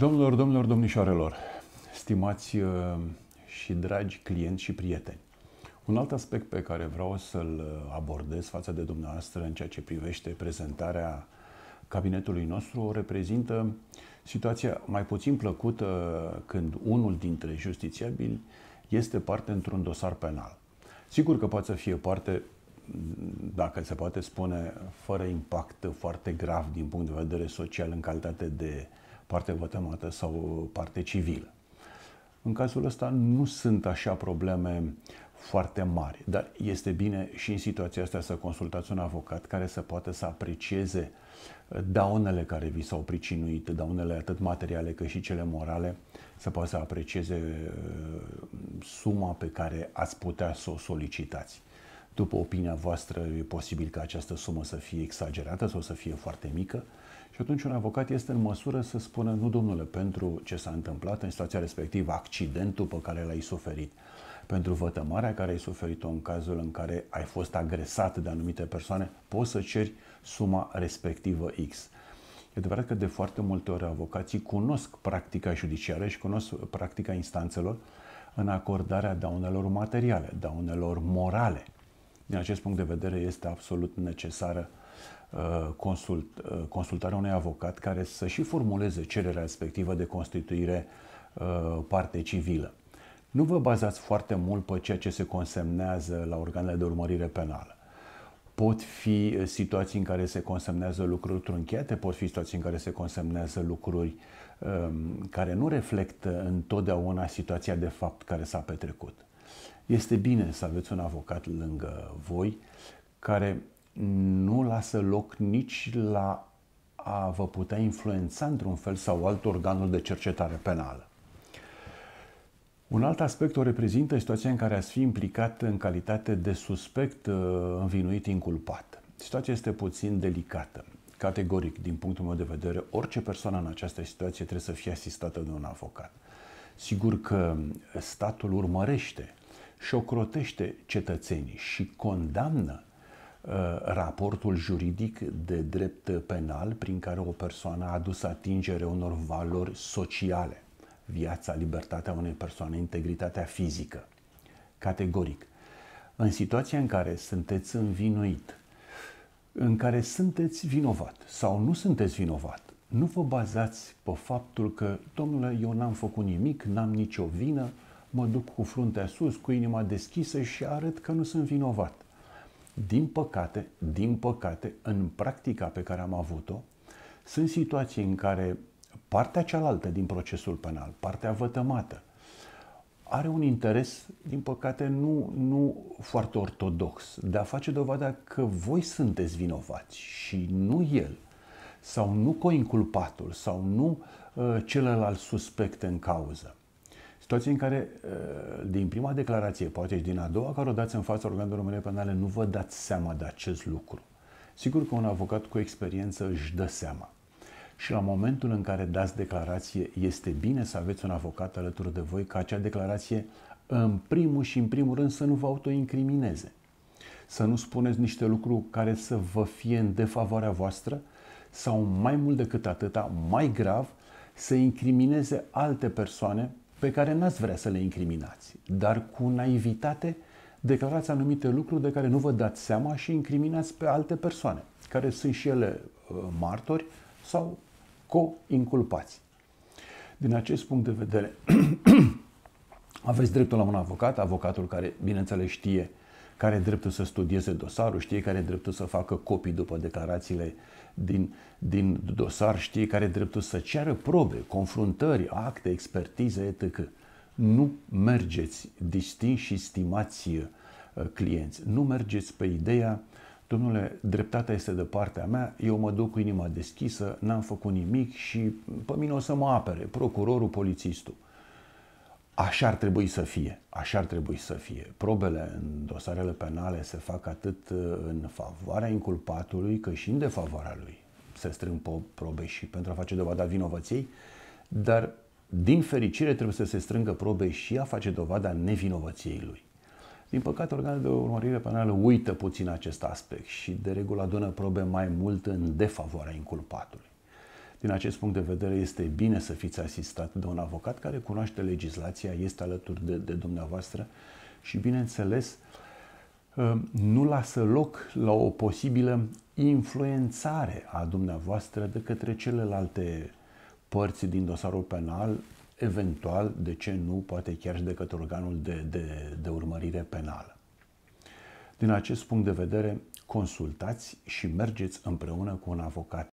Domnilor, domnilor, domnișoarelor, stimați uh, și dragi clienți și prieteni, un alt aspect pe care vreau să-l uh, abordez față de dumneavoastră în ceea ce privește prezentarea cabinetului nostru o reprezintă situația mai puțin plăcută când unul dintre justițiabili este parte într-un dosar penal. Sigur că poate să fie parte, dacă se poate spune, fără impact foarte grav din punct de vedere social în calitate de uh, parte vătămată sau parte civilă. În cazul ăsta nu sunt așa probleme foarte mari, dar este bine și în situația asta să consultați un avocat care să poată să aprecieze uh, daunele care vi s-au pricinuit, daunele atât materiale cât și cele morale, să poată să aprecieze uh, suma pe care ați putea să o solicitați. După opinia voastră, e posibil ca această sumă să fie exagerată sau să fie foarte mică, și atunci un avocat este în măsură să spună, nu domnule, pentru ce s-a întâmplat în situația respectivă, accidentul pe care l-ai suferit, pentru vătămarea care ai suferit-o în cazul în care ai fost agresat de anumite persoane, poți să ceri suma respectivă X. E adevărat că de foarte multe ori avocații cunosc practica judiciară și cunosc practica instanțelor în acordarea daunelor materiale, daunelor morale. Din acest punct de vedere este absolut necesară Uh, consult, uh, consultarea unui avocat care să și formuleze cererea respectivă de constituire uh, parte civilă. Nu vă bazați foarte mult pe ceea ce se consemnează la organele de urmărire penală. Pot fi situații în care se consemnează lucruri trunchiate, pot fi situații în care se consemnează lucruri um, care nu reflectă întotdeauna situația de fapt care s-a petrecut. Este bine să aveți un avocat lângă voi care nu lasă loc nici la a vă putea influența într-un fel sau alt organul de cercetare penală. Un alt aspect o reprezintă situația în care ați fi implicat în calitate de suspect uh, învinuit inculpat. Situația este puțin delicată. Categoric, din punctul meu de vedere, orice persoană în această situație trebuie să fie asistată de un avocat. Sigur că statul urmărește și ocrotește cetățenii și condamnă Uh, raportul juridic de drept penal prin care o persoană a adus atingere unor valori sociale, viața, libertatea unei persoane, integritatea fizică, categoric. În situația în care sunteți învinuit, în care sunteți vinovat sau nu sunteți vinovat, nu vă bazați pe faptul că, domnule, eu n-am făcut nimic, n-am nicio vină, mă duc cu fruntea sus, cu inima deschisă și arăt că nu sunt vinovat. Din păcate, din păcate, în practica pe care am avut-o, sunt situații în care partea cealaltă din procesul penal, partea vătămată, are un interes, din păcate, nu, nu foarte ortodox de a face dovada că voi sunteți vinovați și nu el sau nu coinculpatul sau nu uh, celălalt suspect în cauză situații în care, ă, din prima declarație, poate și din a doua care o dați în fața organelor Române Penale, nu vă dați seama de acest lucru. Sigur că un avocat cu experiență își dă seama. Și la momentul în care dați declarație, este bine să aveți un avocat alături de voi ca acea declarație, în primul și în primul rând, să nu vă autoincrimineze. Să nu spuneți niște lucruri care să vă fie în defavoarea voastră sau mai mult decât atâta, mai grav, să incrimineze alte persoane pe care n-ați vrea să le incriminați, dar cu naivitate declarați anumite lucruri de care nu vă dați seama și incriminați pe alte persoane, care sunt și ele uh, martori sau co-inculpați. Din acest punct de vedere, aveți dreptul la un avocat, avocatul care, bineînțeles, știe care e dreptul să studieze dosarul, știe care e dreptul să facă copii după declarațiile din, din dosar, știe care e dreptul să ceară probe, confruntări, acte, expertize, etc. Nu mergeți distinși și stimați uh, clienți. Nu mergeți pe ideea Domnule, dreptatea este de partea mea, eu mă duc cu inima deschisă, n-am făcut nimic și pe mine o să mă apere procurorul, polițistul. Așa ar trebui să fie. Așa ar trebui să fie. Probele în dosarele penale se fac atât uh, în favoarea inculpatului, cât și în defavoarea lui. Se strâng probe și pentru a face dovada vinovăției, dar din fericire trebuie să se strângă probe și a face dovada nevinovăției lui. Din păcate, organele de urmărire penală uită puțin acest aspect și de regulă adună probe mai mult în defavoarea inculpatului. Din acest punct de vedere, este bine să fiți asistat de un avocat care cunoaște legislația, este alături de, de dumneavoastră și, bineînțeles, uh, nu lasă loc la o posibilă influențare a dumneavoastră de către celelalte părți din dosarul penal, eventual, de ce nu, poate chiar și de către organul de, de, de urmărire penală. Din acest punct de vedere, consultați și mergeți împreună cu un avocat